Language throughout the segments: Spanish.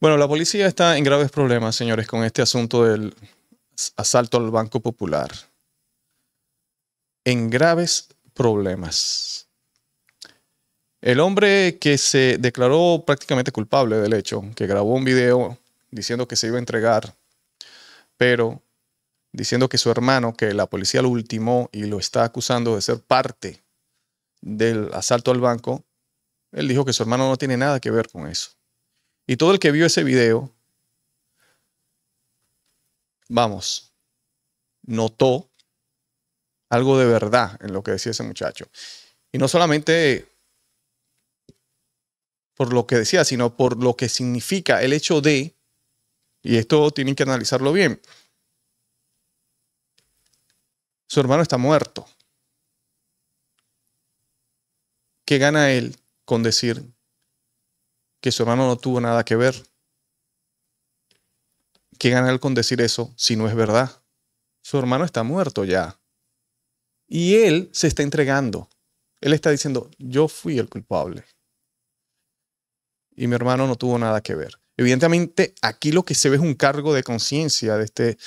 Bueno, la policía está en graves problemas, señores, con este asunto del asalto al Banco Popular. En graves problemas. El hombre que se declaró prácticamente culpable del hecho, que grabó un video diciendo que se iba a entregar, pero diciendo que su hermano, que la policía lo ultimó y lo está acusando de ser parte del asalto al banco, él dijo que su hermano no tiene nada que ver con eso. Y todo el que vio ese video, vamos, notó algo de verdad en lo que decía ese muchacho. Y no solamente por lo que decía, sino por lo que significa el hecho de, y esto tienen que analizarlo bien, su hermano está muerto. ¿Qué gana él con decir que su hermano no tuvo nada que ver. ¿Qué gana él con decir eso si no es verdad? Su hermano está muerto ya. Y él se está entregando. Él está diciendo, yo fui el culpable. Y mi hermano no tuvo nada que ver. Evidentemente, aquí lo que se ve es un cargo de conciencia de este,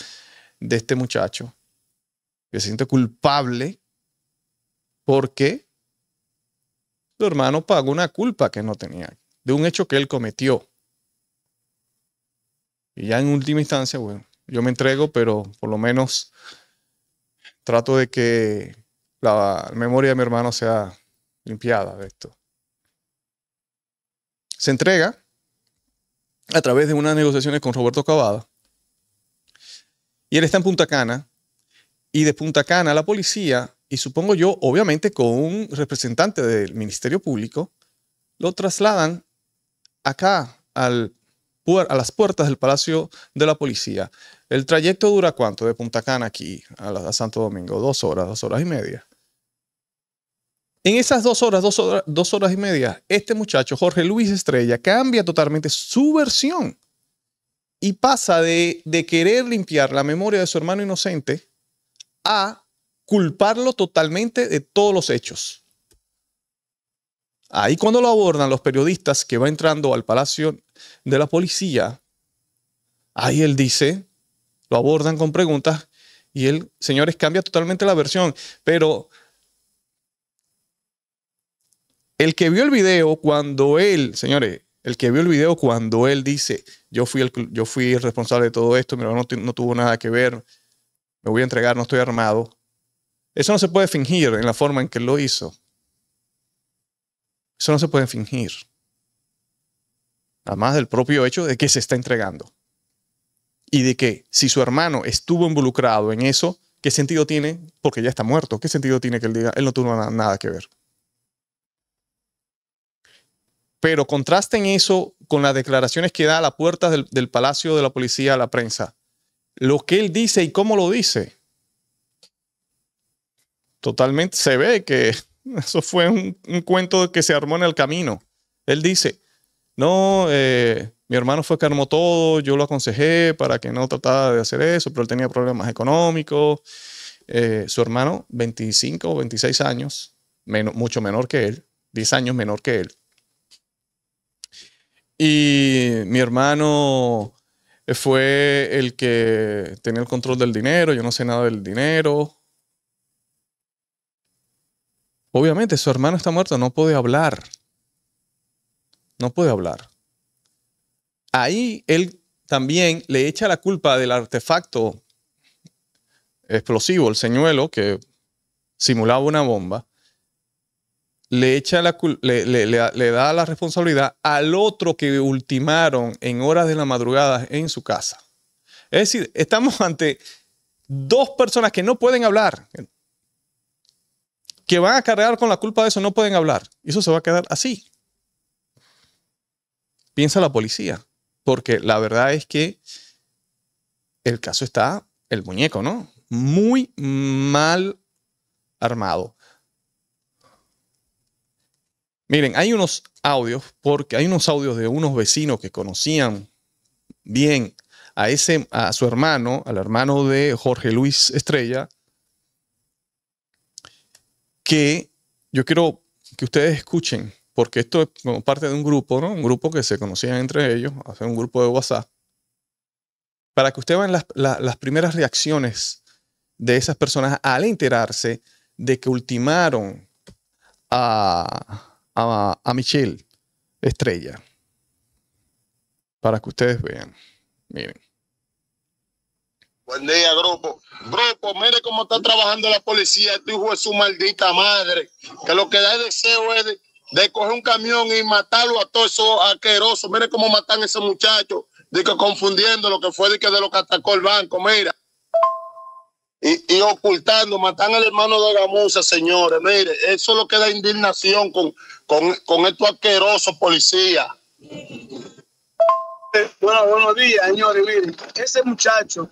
de este muchacho, que se siente culpable porque su hermano pagó una culpa que no tenía de un hecho que él cometió. Y ya en última instancia, bueno, yo me entrego, pero por lo menos trato de que la memoria de mi hermano sea limpiada de esto. Se entrega a través de unas negociaciones con Roberto Cavada. Y él está en Punta Cana. Y de Punta Cana la policía, y supongo yo, obviamente con un representante del Ministerio Público, lo trasladan acá al, a las puertas del Palacio de la Policía. ¿El trayecto dura cuánto de Punta Cana aquí a, Santo Domingo? Dos horas, dos horas y media. En esas dos horas, dos horas, dos horas y media, este muchacho, Jorge Luis Estrella, cambia totalmente su versión y pasa de querer limpiar la memoria de su hermano inocente a culparlo totalmente de todos los hechos. Ahí cuando lo abordan los periodistas que va entrando al Palacio de la Policía, ahí él dice, lo abordan con preguntas y él, señores, cambia totalmente la versión, pero el que vio el video cuando él, señores, el que vio el video cuando él dice, yo fui el, yo fui responsable de todo esto, no, tuvo nada que ver, me voy a entregar, no estoy armado. Eso no se puede fingir en la forma en que lo hizo. Eso no se puede fingir. Además del propio hecho de que se está entregando. Y de que si su hermano estuvo involucrado en eso, ¿qué sentido tiene? Porque ya está muerto. ¿Qué sentido tiene que él diga, él no tuvo nada que ver? Pero contrasten eso con las declaraciones que da a la puerta del, del Palacio de la Policía a la prensa. Lo que él dice y cómo lo dice. Totalmente se ve que eso fue un, cuento que se armó en el camino. Él dice, no, eh, mi hermano fue que armó todo, yo lo aconsejé para que no tratara de hacer eso, pero él tenía problemas económicos. Eh, su hermano, 25 o 26 años, mucho menor que él, 10 años menor que él. Y mi hermano fue el que tenía el control del dinero, yo no sé nada del dinero, Obviamente su hermano está muerto, no puede hablar. No puede hablar. Ahí él también le echa la culpa del artefacto explosivo, el señuelo que simulaba una bomba. Le, echa la le, da la responsabilidad al otro que ultimaron en horas de la madrugada en su casa. Es decir, estamos ante dos personas que no pueden hablar, que van a cargar con la culpa de eso no pueden hablar. eso se va a quedar así. Piensa la policía. Porque la verdad es que el caso está, el muñeco, ¿no? Muy mal armado. Miren, hay unos audios, porque hay unos audios de unos vecinos que conocían bien a, ese, a su hermano, al hermano de Jorge Luis Estrella, que yo quiero que ustedes escuchen, porque esto es como parte de un grupo, ¿no? Un grupo que se conocían entre ellos, hace un grupo de WhatsApp, para que ustedes vean las, primeras reacciones de esas personas al enterarse de que ultimaron a, a Michelle Estrella. Para que ustedes vean. Miren. Buen día, grupo. Grupo, mire cómo está trabajando la policía. Este hijo es su maldita madre. Que lo que da el deseo es de, coger un camión y matarlo a todos esos asquerosos. Mire cómo matan a ese muchacho. De confundiendo lo que fue de que de lo que atacó el banco. Mira. Y, ocultando, matan al hermano de la musa. señores. Mire, eso es lo que da indignación con, con, con estos asquerosos policías. Bueno, buenos días, señores. Miren, ese muchacho,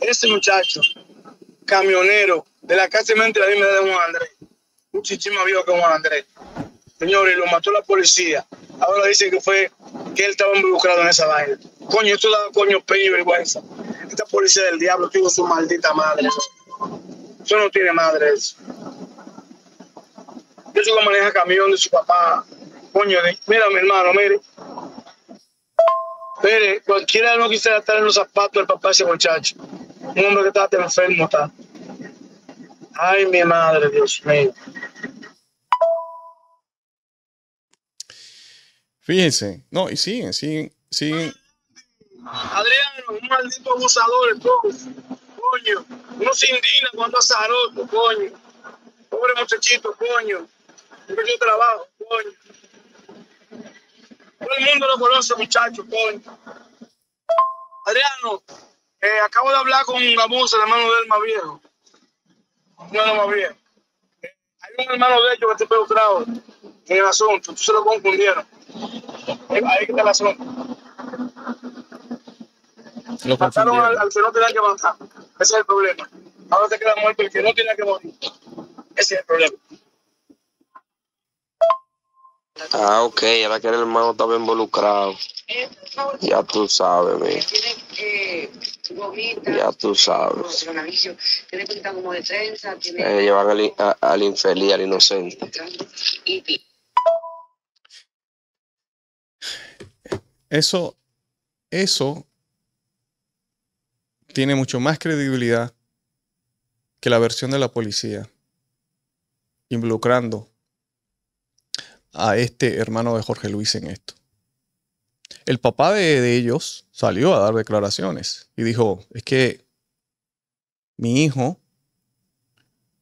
ese muchacho, camionero de la casa mente la misma de Juan Andrés, un chichima viejo que Juan Andrés. Señores, lo mató la policía. Ahora dicen que fue que él estaba involucrado en esa vaina. Coño, esto da coño peño y vergüenza. Esta policía del diablo tiene su maldita madre. Eso no tiene madre eso. Yo maneja camión de su papá. Coño, mira mi hermano, mire. Mire, cualquiera no quisiera estar en los zapatos del papá de ese muchacho. Un hombre que está enfermo, está. Ay, mi madre, Dios mío. Fíjense, no, y siguen, siguen, siguen. Adriano, un maldito abusador, entonces. Coño, uno se indigna cuando hace coño. Pobre muchachito, coño. pequeño trabajo, coño. Todo el mundo lo conoce, muchachos. joven. Adriano, eh, acabo de hablar con un Gabusa, el hermano del más viejo. No, más viejo. Eh, hay un hermano de ellos que está involucrado en el asunto. Entonces lo confundieron. Eh, ahí está el asunto. Lo pasaron al, que no tenía que matar. Ese es el problema. Ahora se queda muerto el que no tenía que morir. Ese es el problema. Ah, ok, ahora que el hermano estaba involucrado. Ya tú sabes, Ya tú sabes. Eh, llevan al, al infeliz, al inocente. Eso, eso tiene mucho más credibilidad que la versión de la policía, involucrando a este hermano de Jorge Luis en esto. El papá de, ellos salió a dar declaraciones y dijo, es que mi hijo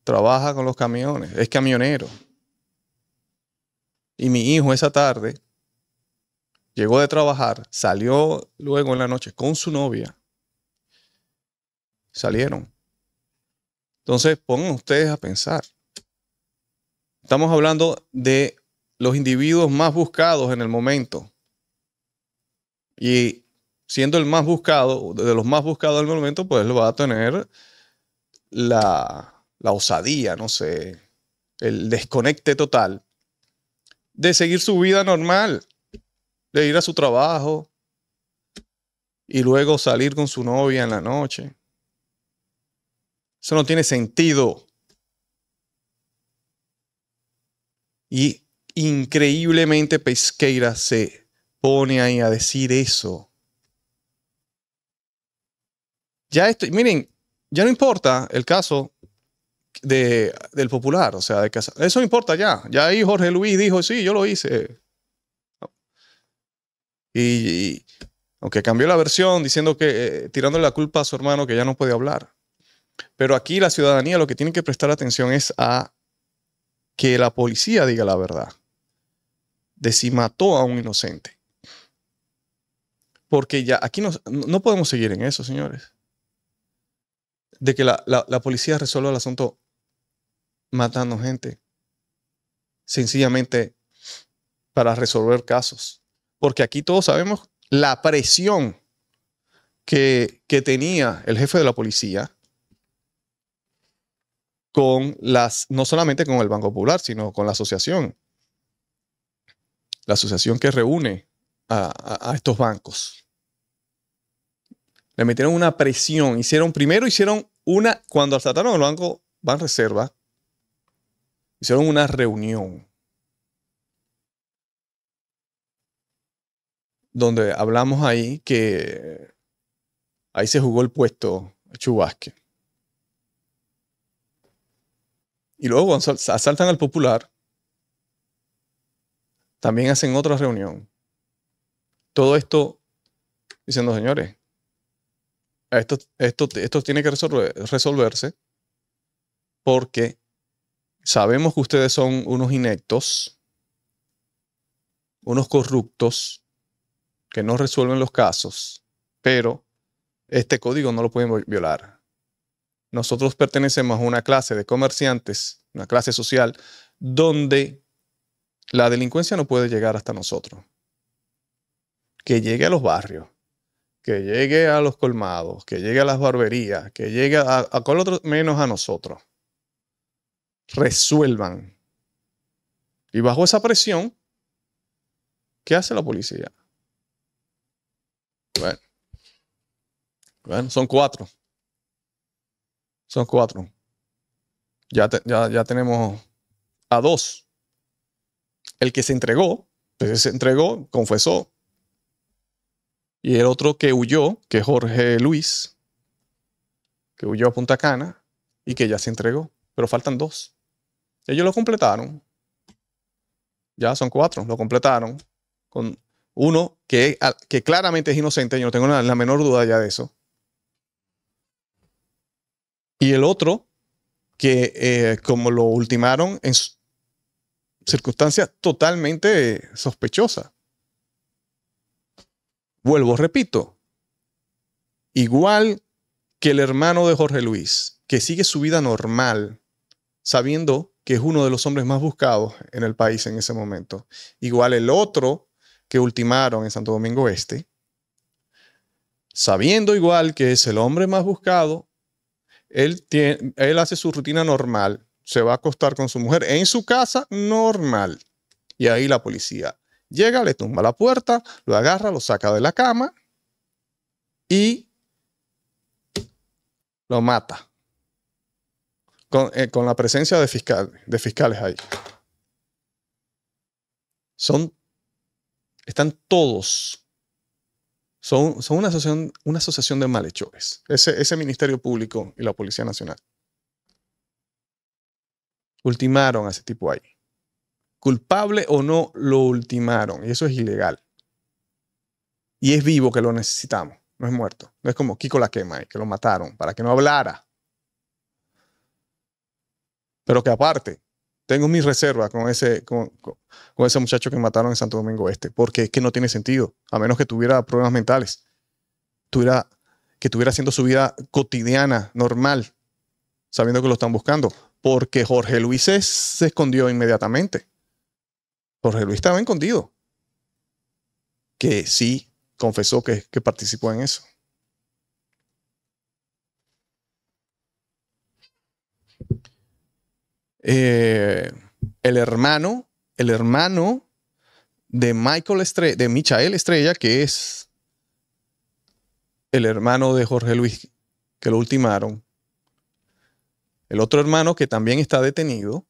trabaja con los camiones, es camionero. Y mi hijo esa tarde llegó de trabajar, salió luego en la noche con su novia. Salieron. Entonces, pongan ustedes a pensar. Estamos hablando de los individuos más buscados en el momento. Y siendo el más buscado, de los más buscados en el momento, pues lo va a tener la, la osadía, no sé, el desconecte total de seguir su vida normal, de ir a su trabajo y luego salir con su novia en la noche. Eso no tiene sentido. Y increíblemente Pesqueira se pone ahí a decir eso. Ya estoy, miren, ya no importa el caso de, del popular, o sea, de casa. Eso importa ya. Ya ahí Jorge Luis dijo, sí, yo lo hice. Y, aunque cambió la versión diciendo que, eh, tirándole la culpa a su hermano que ya no puede hablar. Pero aquí la ciudadanía lo que tiene que prestar atención es a que la policía diga la verdad de si mató a un inocente. Porque ya aquí no, podemos seguir en eso, señores. De que la, policía resuelva el asunto matando gente. Sencillamente para resolver casos. Porque aquí todos sabemos la presión que, que tenía el jefe de la policía con las, no solamente con el Banco Popular, sino con la asociación la asociación que reúne a, estos bancos. Le metieron una presión. Hicieron, primero hicieron una, cuando asaltaron el banco Reserva, hicieron una reunión donde hablamos ahí que ahí se jugó el puesto Chubasque. Y luego asaltan al popular también hacen otra reunión. Todo esto diciendo, señores, esto, esto, esto tiene que resolverse porque sabemos que ustedes son unos inectos, unos corruptos, que no resuelven los casos, pero este código no lo pueden violar. Nosotros pertenecemos a una clase de comerciantes, una clase social, donde la delincuencia no puede llegar hasta nosotros. Que llegue a los barrios, que llegue a los colmados, que llegue a las barberías, que llegue a, a otro menos a nosotros. Resuelvan. Y bajo esa presión, ¿qué hace la policía? Bueno, son cuatro. Son cuatro. Ya, ya, ya tenemos a dos el que se entregó, pues se entregó, confesó. Y el otro que huyó, que es Jorge Luis, que huyó a Punta Cana y que ya se entregó. Pero faltan dos. Ellos lo completaron. Ya son cuatro, lo completaron. Con uno que, que claramente es inocente, yo no tengo la, menor duda ya de eso. Y el otro que eh, como lo ultimaron en, su circunstancia totalmente sospechosa. Vuelvo, repito, igual que el hermano de Jorge Luis, que sigue su vida normal, sabiendo que es uno de los hombres más buscados en el país en ese momento. Igual el otro que ultimaron en Santo Domingo Este, sabiendo igual que es el hombre más buscado, él, tiene, él hace su rutina normal, se va a acostar con su mujer en su casa normal. Y ahí la policía llega, le tumba la puerta, lo agarra, lo saca de la cama y lo mata. Con, eh, la presencia de, de fiscales ahí. Son, están todos. Son, son una, asociación, una asociación de malhechores. Ese, ese Ministerio Público y la Policía Nacional. Ultimaron a ese tipo ahí. Culpable o no, lo ultimaron. Y eso es ilegal. Y es vivo que lo necesitamos. No es muerto. No es como Kiko la quema, que lo mataron para que no hablara. Pero que aparte, tengo mis reservas con ese, ese muchacho que mataron en Santo Domingo Este, porque es que no tiene sentido, a menos que tuviera problemas mentales, tuviera, que estuviera haciendo su vida cotidiana, normal, sabiendo que lo están buscando porque Jorge Luis se, escondió inmediatamente. Jorge Luis estaba escondido. Que sí, confesó que, participó en eso. Eh, el hermano, el hermano de Michael Estrella, de Michael Estrella, que es el hermano de Jorge Luis, que lo ultimaron, el otro hermano que también está detenido,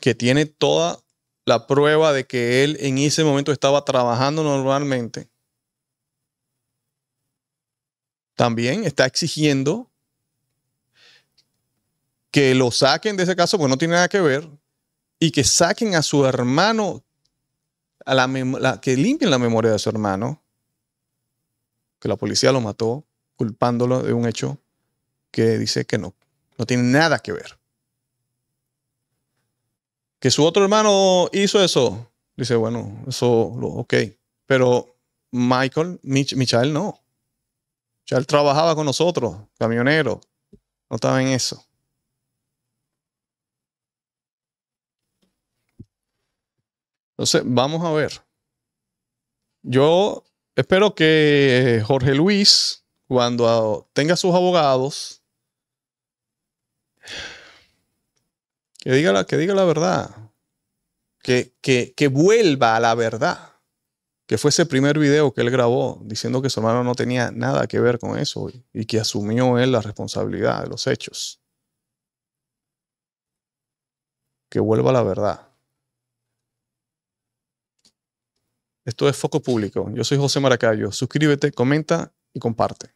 que tiene toda la prueba de que él en ese momento estaba trabajando normalmente, también está exigiendo que lo saquen de ese caso, porque no tiene nada que ver, y que saquen a su hermano, a la que limpien la memoria de su hermano, que la policía lo mató, culpándolo de un hecho que dice que no, no tiene nada que ver. Que su otro hermano hizo eso, dice, bueno, eso, ok, pero Michael, Mich Michael no. Michael trabajaba con nosotros, camionero, no estaba en eso. Entonces, vamos a ver. Yo espero que Jorge Luis, cuando tenga sus abogados, que diga la, que diga la verdad. Que, que, que vuelva a la verdad. Que fue ese primer video que él grabó diciendo que su hermano no tenía nada que ver con eso y que asumió él la responsabilidad de los hechos. Que vuelva a la verdad. Esto es Foco Público. Yo soy José Maracayo. Suscríbete, comenta y comparte.